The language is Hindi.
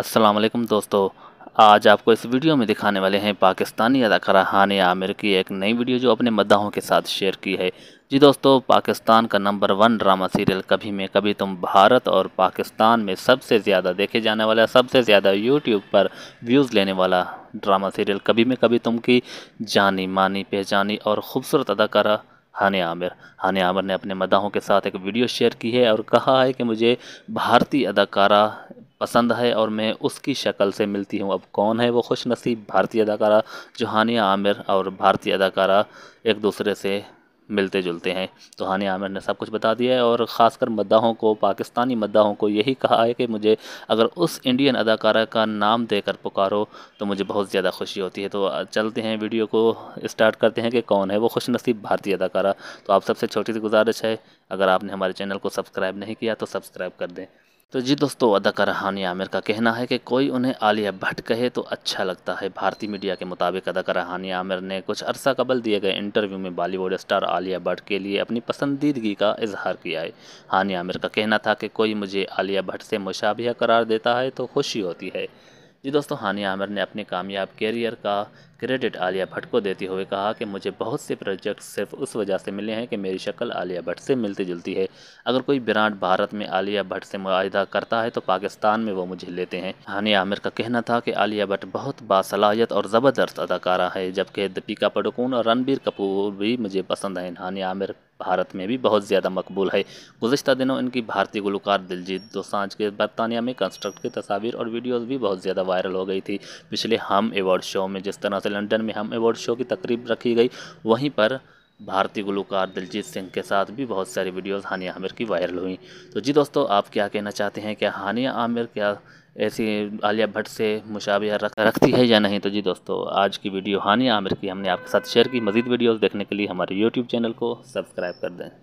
अस्सलाम वालेकुम दोस्तों आज आपको इस वीडियो में दिखाने वाले हैं पाकिस्तानी अदाकारा हानिया आमिर की एक नई वीडियो जो अपने मदाहों के साथ शेयर की है जी दोस्तों पाकिस्तान का नंबर वन ड्रामा सीरियल कभी में कभी तुम भारत और पाकिस्तान में सबसे ज़्यादा देखे जाने वाला सबसे ज़्यादा यूट्यूब पर व्यूज़ लेने वाला ड्रामा सीरियल कभी में कभी तुम की जानी मानी पहचानी और ख़ूबसूरत अदाकारा हाने आमिर हाने आमिर ने अपने मदाहों के साथ एक वीडियो शेयर की है और कहा है कि मुझे भारतीय अदाकारा पसंद है और मैं उसकी शक्ल से मिलती हूँ अब कौन है वो खुश नसीब भारतीय अदाकारा जहानिया आमिर और भारतीय अदाकारा एक दूसरे से मिलते जुलते हैं तो हानिया आमिर ने सब कुछ बता दिया है और ख़ासकर मद्दाहों को पाकिस्तानी मद्दाहों को यही कहा है कि मुझे अगर उस इंडियन अदाकारा का नाम देकर पुकारो तो मुझे बहुत ज़्यादा खुशी होती है तो चलते हैं वीडियो को स्टार्ट करते हैं कि कौन है वो खुश नसीब भारतीय अदाकारा तो आप सबसे छोटी सी गुजारिश है अगर आपने हमारे चैनल को सब्सक्राइब नहीं किया तो सब्सक्राइब कर दें तो जी दोस्तों अदाकारा हानिया आमिर का कहना है कि कोई उन्हें आलिया भट्ट कहे तो अच्छा लगता है भारतीय मीडिया के मुताबिक अदाकारा हानिया आमिर ने कुछ अरसा कबल दिए गए इंटरव्यू में बॉलीवुड स्टार आलिया भट्ट के लिए अपनी पसंदीदगी का इजहार किया है हानिया आमिर का कहना था कि कोई मुझे आलिया भट्ट से मुशाबिया करार देता है तो खुशी होती है जी दोस्तों हानिया आमिर ने अपने कामयाब कैरियर का क्रेडिट आलिया भट्ट को देते हुए कहा कि मुझे बहुत से प्रोजेक्ट सिर्फ उस वजह से मिले हैं कि मेरी शक्ल आलिया भट्ट से मिलती जुलती है अगर कोई ब्रांड भारत में आलिया भट्ट से मुआहदा करता है तो पाकिस्तान में वो मुझे लेते हैं हानिया आमिर का कहना था कि आलिया भट्ट बहुत बासलाहियत और ज़बरदस्त अदाकारा है जबकि दीपिका पडुकून और रणबीर कपूर भी मुझे पसंद हैं हानिया आमिर भारत में भी बहुत ज़्यादा मकबूल है गुजशत दिनों इनकी भारतीय गुलकार दिलजीत दोसांझ के बरतानिया में कंस्ट्रक्ट की तस्वीर और वीडियोज़ भी बहुत ज़्यादा वायरल हो गई थी पिछले हम एवॉर्ड शो में जिस तरह से लंदन में हम अवार्ड शो की तकरीब रखी गई वहीं पर भारतीय गुलकार दिलजीत सिंह के साथ भी बहुत सारी वीडियोस हानिया आमिर की वायरल हुई तो जी दोस्तों आप क्या कहना चाहते हैं क्या हानिया आमिर क्या ऐसी आलिया भट्ट से मुशाबिया रख रखती है या नहीं तो जी दोस्तों आज की वीडियो हानिया आमिर की हमने आपके साथ शेयर की मज़ीद वीडियोज़ देखने के लिए हमारे यूट्यूब चैनल को सब्सक्राइब कर दें